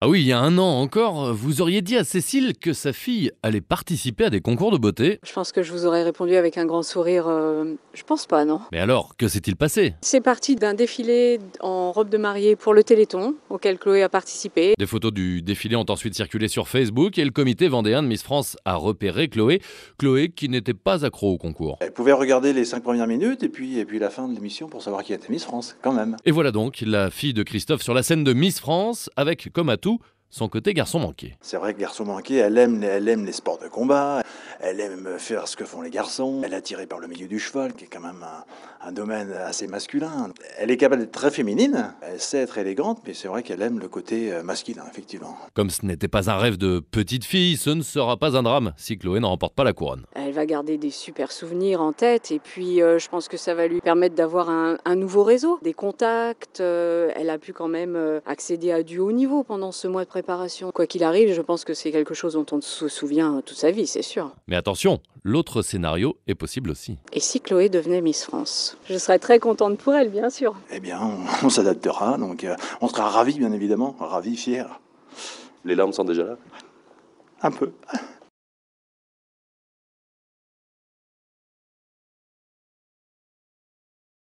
Ah oui, il y a un an encore, vous auriez dit à Cécile que sa fille allait participer à des concours de beauté. Je pense que je vous aurais répondu avec un grand sourire. Euh, je pense pas, non. Mais alors, que s'est-il passé C'est parti d'un défilé en robe de mariée pour le Téléthon, auquel Chloé a participé. Des photos du défilé ont ensuite circulé sur Facebook et le comité vendéen de Miss France a repéré Chloé. Chloé qui n'était pas accro au concours. Elle pouvait regarder les cinq premières minutes et puis, et puis la fin de l'émission pour savoir qui était Miss France, quand même. Et voilà donc la fille de Christophe sur la scène de Miss France avec, comme à tous son côté garçon manqué. C'est vrai que garçon manqué, elle aime, elle aime les sports de combat, elle aime faire ce que font les garçons, elle est attirée par le milieu du cheval, qui est quand même un, domaine assez masculin. Elle est capable d'être très féminine, elle sait être élégante, mais c'est vrai qu'elle aime le côté euh, masculin, effectivement. Comme ce n'était pas un rêve de petite fille, ce ne sera pas un drame si Chloé ne remporte pas la couronne. Elle va garder des super souvenirs en tête, et puis euh, je pense que ça va lui permettre d'avoir un, nouveau réseau, des contacts. Euh, elle a pu quand même accéder à du haut niveau pendant ce mois de Quoi qu'il arrive, je pense que c'est quelque chose dont on se souvient toute sa vie, c'est sûr. Mais attention, l'autre scénario est possible aussi. Et si Chloé devenait Miss France Je serais très contente pour elle, bien sûr. Eh bien, on, s'adaptera, donc euh, on sera ravis, bien évidemment, ravis, fiers. Les larmes sont déjà là Un peu.